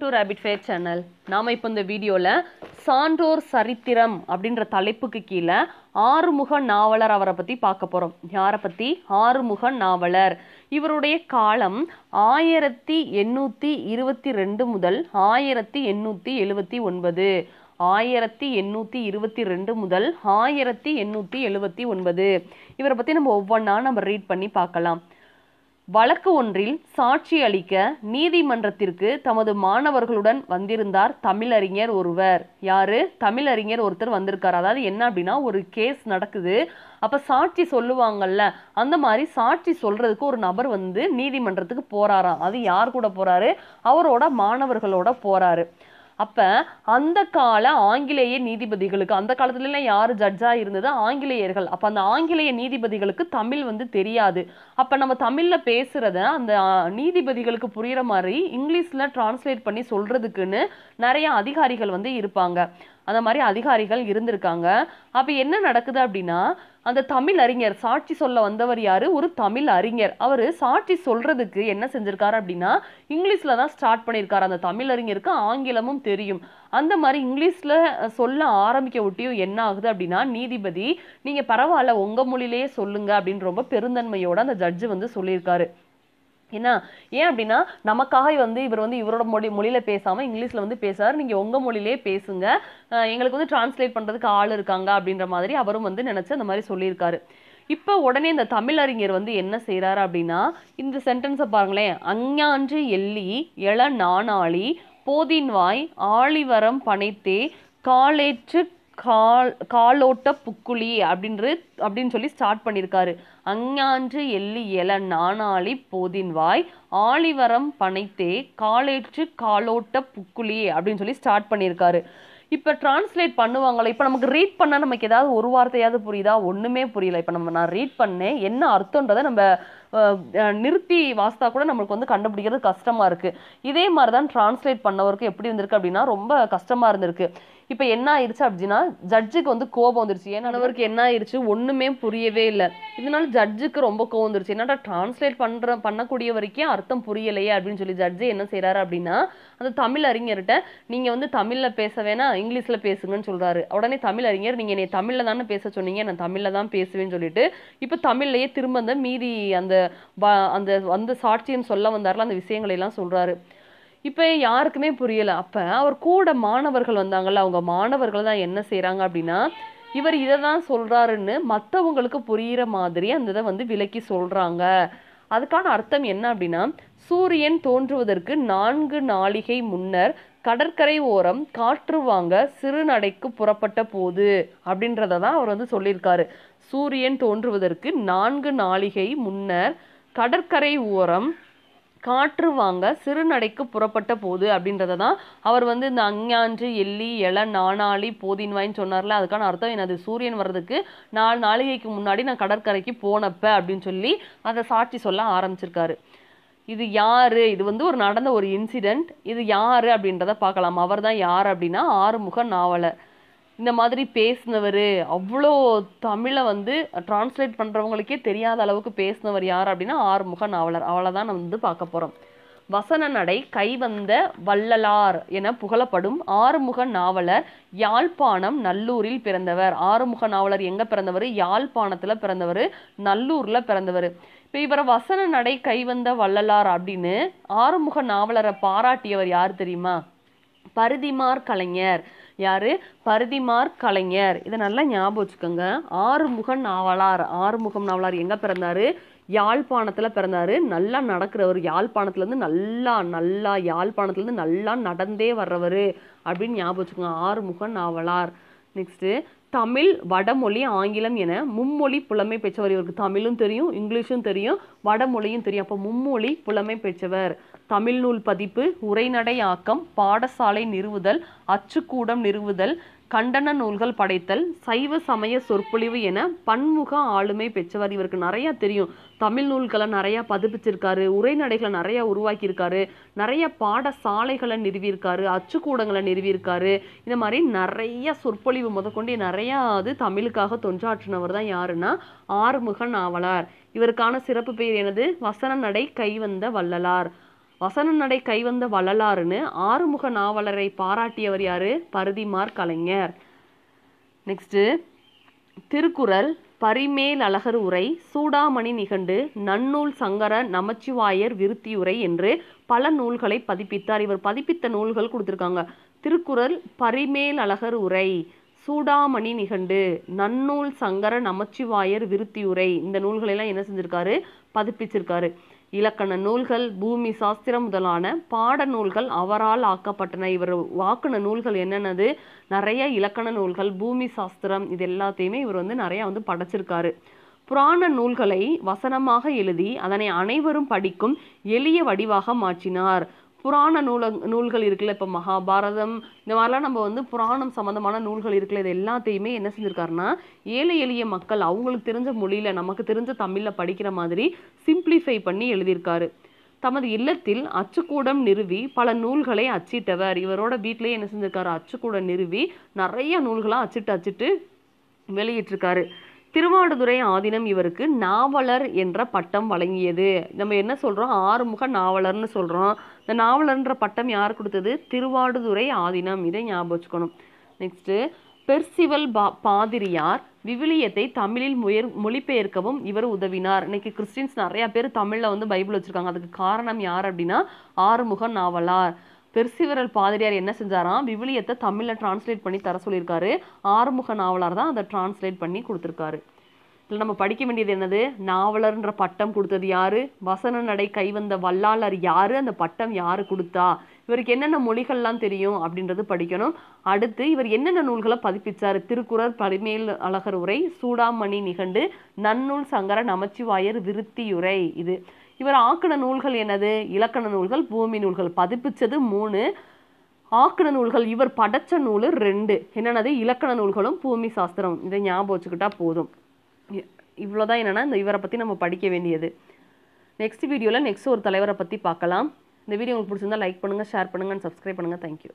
to rapid fair channel நாம் இப்போ இந்த வீடியோவில் சான்றோர் சரித்திரம் அப்படின்ற தலைப்புக்கு கீழே ஆறுமுக நாவலர் அவரை பற்றி பார்க்க போகிறோம் யாரை பற்றி ஆறுமுக நாவலர் இவருடைய காலம் ஆயிரத்தி எண்ணூற்றி இருபத்தி ரெண்டு முதல் ஆயிரத்தி எண்ணூற்றி எழுபத்தி ஒன்பது ஆயிரத்தி எண்ணூற்றி இருபத்தி ரெண்டு முதல் ஆயிரத்தி எண்ணூற்றி எழுபத்தி ஒன்பது இவரை பற்றி நம்ம ஒவ்வொன்றா நம்ம ரீட் பண்ணி பார்க்கலாம் வழக்கு ஒன்றில் சாட்சி அளிக்க நீதிமன்றத்திற்கு தமது மாணவர்களுடன் வந்திருந்தார் தமிழறிஞர் ஒருவர் யாரு தமிழறிஞர் ஒருத்தர் வந்திருக்கார் அதாவது என்ன அப்படின்னா ஒரு கேஸ் நடக்குது அப்போ சாட்சி சொல்லுவாங்கல்ல அந்த மாதிரி சாட்சி சொல்கிறதுக்கு ஒரு நபர் வந்து நீதிமன்றத்துக்கு போகிறாராம் அது யார் கூட போறாரு அவரோட மாணவர்களோட போறாரு அப்போ அந்த கால ஆங்கிலேய நீதிபதிகளுக்கு அந்த காலத்துலலாம் யார் ஜட்ஜாக இருந்தது ஆங்கிலேயர்கள் அப்போ அந்த ஆங்கிலேய நீதிபதிகளுக்கு தமிழ் வந்து தெரியாது அப்போ நம்ம தமிழில் பேசுகிறத அந்த நீதிபதிகளுக்கு புரிகிற மாதிரி இங்கிலீஷில் டிரான்ஸ்லேட் பண்ணி சொல்கிறதுக்குன்னு நிறைய அதிகாரிகள் வந்து இருப்பாங்க அந்த மாதிரி அதிகாரிகள் இருந்திருக்காங்க அப்போ என்ன நடக்குது அப்படின்னா அந்த தமிழ் அறிஞர் சாட்சி சொல்ல வந்தவர் யார் ஒரு தமிழ் அறிஞர் அவர் சாட்சி சொல்கிறதுக்கு என்ன செஞ்சுருக்காரு அப்படின்னா இங்கிலீஷில் தான் ஸ்டார்ட் பண்ணியிருக்காரு அந்த தமிழ் அறிஞருக்கு ஆங்கிலமும் தெரியும் அந்த மாதிரி இங்கிலீஷில் சொல்ல ஆரம்பிக்க ஒட்டியும் என்ன ஆகுது அப்படின்னா நீதிபதி நீங்கள் பரவாயில்ல உங்கள் மொழியிலேயே சொல்லுங்கள் அப்படின்னு ரொம்ப பெருந்தன்மையோட அந்த ஜட்ஜு வந்து சொல்லியிருக்காரு என்ன ஏன் அப்படின்னா நமக்காக வந்து இவர் வந்து இவரோட மொழி மொழியில் பேசாமல் இங்கிலீஷில் வந்து பேசுகிறார் நீங்கள் உங்கள் மொழியிலே பேசுங்க எங்களுக்கு வந்து டிரான்ஸ்லேட் பண்ணுறதுக்கு ஆள் இருக்காங்க அப்படின்ற மாதிரி அவரும் வந்து நினச்சி அந்த மாதிரி சொல்லியிருக்காரு இப்போ உடனே இந்த தமிழறிஞர் வந்து என்ன செய்கிறாரு அப்படின்னா இந்த சென்டென்ஸை பாருங்களேன் அஞ்ஞான்று எள்ளி எழ நாணாளி போதின்வாய் ஆழிவரம் பனைத்தே காலேற்று கால் காலோட்ட புக்குழி அப்படின்று அப்படின்னு சொல்லி ஸ்டார்ட் பண்ணியிருக்காரு அஞ்ஞான்று எள்ளி எல நானாளி போதின்வாய் ஆலிவரம் பனைத்தே காலேற்று காலோட்ட புக்குழி அப்படின்னு சொல்லி ஸ்டார்ட் பண்ணியிருக்காரு இப்போ டிரான்ஸ்லேட் பண்ணுவாங்களே இப்போ நமக்கு ரீட் பண்ணால் நமக்கு ஏதாவது ஒரு வார்த்தையாவது புரியுதா ஒன்றுமே புரியல இப்போ நம்ம நான் ரீட் பண்ணேன் என்ன அர்த்தன்றதை நம்ம நிறுத்தி வாசித்தா கூட நம்மளுக்கு வந்து கண்டுபிடிக்கிறது கஷ்டமாக இருக்குது இதே மாதிரி தான் டிரான்ஸ்லேட் பண்ணவருக்கு எப்படி இருந்திருக்கு அப்படின்னா ரொம்ப கஷ்டமாக இருந்திருக்கு இப்போ என்ன ஆயிடுச்சு அப்படின்னா ஜட்ஜுக்கு வந்து கோபம் வந்துருச்சு ஏன்னானவருக்கு என்ன ஆயிடுச்சு ஒன்றுமே புரியவே இல்லை இதனால ஜட்ஜுக்கு ரொம்ப கோபம் வந்துருச்சு என்னடா டிரான்ஸ்லேட் பண்ணுற பண்ணக்கூடிய வரைக்கும் அர்த்தம் புரியலையே அப்படின்னு சொல்லி ஜட்ஜு என்ன செய்கிறாரு அப்படின்னா அந்த தமிழ் அறிஞர்கிட்ட நீங்கள் வந்து தமிழில் பேச வேணாம் இங்கிலீஷில் பேசுங்கன்னு சொல்கிறாரு உடனே தமிழ் அறிஞர் நீங்கள் என்னை தமிழில் தானே பேச சொன்னீங்க நான் தமிழில் தான் பேசுவேன்னு சொல்லிட்டு இப்போ தமிழ்லையே திரும்ப அந்த மீதி அந்த அந்த வந்து சாட்சியம் சொல்ல வந்தாரில் அந்த விஷயங்களை எல்லாம் சொல்கிறாரு இப்போ யாருக்குமே புரியலை அப்போ அவர் கூட மாணவர்கள் வந்தாங்கள்ல அவங்க மாணவர்கள் தான் என்ன செய்கிறாங்க அப்படின்னா இவர் இதை தான் சொல்கிறாருன்னு மற்றவங்களுக்கு புரிகிற மாதிரி அந்த இதை வந்து விலக்கி சொல்கிறாங்க அதுக்கான அர்த்தம் என்ன அப்படின்னா சூரியன் தோன்றுவதற்கு நான்கு நாளிகை முன்னர் கடற்கரை ஓரம் காற்று வாங்க சிறுநடைக்கு புறப்பட்ட போது அப்படின்றத தான் அவர் வந்து சொல்லியிருக்காரு சூரியன் தோன்றுவதற்கு நான்கு நாளிகை முன்னர் கடற்கரை ஓரம் காற்று வாங்க சிறுநடைக்கு புறப்பட்ட போது அப்படின்றத தான் அவர் வந்து இந்த அஞ்ஞான்று எள்ளி நாணாளி போதின் போதின்வாயின்னு சொன்னார்ல அதுக்கான அர்த்தம் என்னது சூரியன் வர்றதுக்கு நாலு நாளிகைக்கு முன்னாடி நான் கடற்கரைக்கு போனப்ப அப்படின்னு சொல்லி அதை சாட்சி சொல்ல ஆரம்பிச்சிருக்காரு இது யார் இது வந்து ஒரு நடந்த ஒரு இன்சிடெண்ட் இது யார் அப்படின்றத பார்க்கலாம் அவர் தான் யார் அப்படின்னா ஆறுமுக நாவலர் இந்த மாதிரி பேசினவர் அவ்வளோ தமிழை வந்து டிரான்ஸ்லேட் பண்ணுறவங்களுக்கே தெரியாத அளவுக்கு பேசினவர் யார் அப்படின்னா ஆறுமுக நாவலர் அவளை தான் நம்ம வந்து பார்க்க போகிறோம் வசன நடை கைவந்த வள்ளலார் என புகழப்படும் ஆறுமுக நாவலர் யாழ்ப்பாணம் நல்லூரில் பிறந்தவர் ஆறுமுக நாவலர் எங்கே பிறந்தவர் யாழ்ப்பாணத்தில் பிறந்தவர் நல்லூரில் பிறந்தவர் இப்போ இவரை வசன நடை கைவந்த வள்ளலார் அப்படின்னு ஆறுமுக நாவலரை பாராட்டியவர் யார் தெரியுமா பருதிமார் கலைஞர் யார் பருதிமார் கலைஞர் இதை நல்லா ஞாபகம் வச்சுக்கோங்க ஆறுமுகன் நாவலார் ஆறுமுகம் நாவலார் எங்கே பிறந்தார் யாழ்ப்பாணத்தில் பிறந்தார் நல்லா நடக்கிறவர் யாழ்ப்பாணத்துலேருந்து நல்லா நல்லா யாழ்ப்பாணத்துலேருந்து நல்லா நடந்தே வர்றவர் அப்படின்னு ஞாபகம் வச்சுக்கோங்க ஆறுமுகன் நாவலார் நெக்ஸ்ட்டு தமிழ் வடமொழி ஆங்கிலம் என மும்மொழி புலமை பெற்றவர் இவருக்கு தமிழும் தெரியும் இங்கிலீஷும் தெரியும் வடமொழியும் தெரியும் அப்போ மும்மொழி புலமை பெற்றவர் தமிழ் நூல் பதிப்பு உரைநடை ஆக்கம் பாடசாலை நிறுவுதல் அச்சுக்கூடம் நிறுவுதல் கண்டன நூல்கள் படைத்தல் சைவ சமய சொற்பொழிவு என பன்முக ஆளுமை பெற்றவர் இவருக்கு நிறையா தெரியும் தமிழ் நூல்களை நிறையா பதிப்பிச்சிருக்காரு உரைநடைகளை நிறையா உருவாக்கியிருக்காரு நிறைய பாடசாலைகளை நிறுவியிருக்காரு அச்சுக்கூடங்களை நிறுவியிருக்காரு இந்த மாதிரி நிறைய சொற்பொழிவு முதற்கொண்டு நிறையா அது தமிழுக்காக தொன்றாற்றினவர் தான் யாருன்னா ஆறுமுக நாவலார் இவருக்கான சிறப்பு பெயர் எனது வசன நடை கைவந்த வள்ளலார் வசன நடை கைவந்த வள்ளலாறுன்னு ஆறுமுக நாவலரை பாராட்டியவர் யார் பருதிமார் கலைஞர் நெக்ஸ்ட்டு திருக்குறள் பரிமேல் அழகர் உரை சூடாமணி நிகண்டு நன்னூல் சங்கர நமச்சிவாயர் விருத்தியுரை என்று பல நூல்களை பதிப்பித்தார் இவர் பதிப்பித்த நூல்கள் கொடுத்துருக்காங்க திருக்குறள் பரிமேல் அழகர் உரை சூடாமணி நிகண்டு நன்னூல் சங்கர நமச்சிவாயர் விருத்தியுரை இந்த நூல்களெல்லாம் என்ன செஞ்சிருக்காரு பதிப்பிச்சிருக்காரு இலக்கண நூல்கள் பூமி சாஸ்திரம் முதலான பாட நூல்கள் அவரால் ஆக்கப்பட்டன இவர் வாக்குன நூல்கள் என்னென்னது நிறைய இலக்கண நூல்கள் பூமி சாஸ்திரம் இது எல்லாத்தையுமே இவர் வந்து நிறையா வந்து படைச்சிருக்காரு புராண நூல்களை வசனமாக எழுதி அதனை அனைவரும் படிக்கும் எளிய வடிவாக மாற்றினார் புராண நூல நூல்கள் இருக்குல்ல இப்போ மகாபாரதம் இந்த மாதிரிலாம் நம்ம வந்து புராணம் சம்மந்தமான நூல்கள் இருக்குல்ல இது எல்லாத்தையுமே என்ன செஞ்சுருக்காருன்னா ஏழை எளிய மக்கள் அவங்களுக்கு தெரிஞ்ச மொழியில் நமக்கு தெரிஞ்ச தமிழில் படிக்கிற மாதிரி சிம்பிளிஃபை பண்ணி எழுதியிருக்காரு தமது இல்லத்தில் அச்சுக்கூடம் நிறுவி பல நூல்களை அச்சிட்டவர் இவரோட வீட்டிலேயே என்ன செஞ்சிருக்காரு அச்சுக்கூடம் நிறுவி நிறைய நூல்களாக அச்சிட்டு அச்சிட்டு வெளியிட்டிருக்காரு திருவாடுதுறை ஆதீனம் இவருக்கு நாவலர் என்ற பட்டம் வழங்கியது நம்ம என்ன சொல்கிறோம் ஆறுமுக நாவலர்னு சொல்கிறோம் இந்த நாவலன்ற பட்டம் யார் கொடுத்தது திருவாடுதுறை ஆதீனம் இதை ஞாபகம் வச்சுக்கணும் நெக்ஸ்ட்டு பெர்சிவல் பா பாதிரியார் விவிலியத்தை தமிழில் முயற் மொழிபெயர்க்கவும் இவர் உதவினார் இன்னைக்கு கிறிஸ்டின்ஸ் நிறையா பேர் தமிழில் வந்து பைபிள் வச்சுருக்காங்க அதுக்கு காரணம் யார் அப்படின்னா ஆறுமுக நாவலார் பெர்சிவரல் பாதிரியார் என்ன செஞ்சாராம் விவிலியத்தை தமிழில் டிரான்ஸ்லேட் பண்ணி தர சொல்லியிருக்காரு ஆறுமுக நாவலார் தான் அதை டிரான்ஸ்லேட் பண்ணி கொடுத்துருக்காரு இதில் நம்ம படிக்க வேண்டியது என்னது நாவலர்ன்ற பட்டம் கொடுத்தது யார் வசன நடை கைவந்த வல்லாளர் யார் அந்த பட்டம் யார் கொடுத்தா இவருக்கு என்னென்ன மொழிகள்லாம் தெரியும் அப்படின்றது படிக்கணும் அடுத்து இவர் என்னென்ன நூல்களை பதிப்பிச்சார் திருக்குறள் பரிமேல் அழகர் உரை சூடாமணி நிகண்டு நன்னூல் சங்கர நமச்சிவாயர் விருத்தியுரை இது இவர் ஆக்கண நூல்கள் என்னது இலக்கண நூல்கள் பூமி நூல்கள் பதிப்பிச்சது மூணு ஆக்கண நூல்கள் இவர் படைச்ச நூல் ரெண்டு என்னென்னது இலக்கண நூல்களும் பூமி சாஸ்திரம் இதை ஞாபகம் வச்சுக்கிட்டா போதும் இவ்வளோதான் என்னென்னா இந்த இவரை பற்றி நம்ம படிக்க வேண்டியது நெக்ஸ்ட் வீடியோவில் நெக்ஸ்ட் ஒரு தலைவரை பற்றி பார்க்கலாம் இந்த வீடியோ உங்களுக்கு பிடிச்சிருந்தால் லைக் பண்ணுங்கள் ஷேர் பண்ணுங்கள் அண்ட் சப்ஸ்கிரைப் பண்ணுங்கள் தேங்க்யூ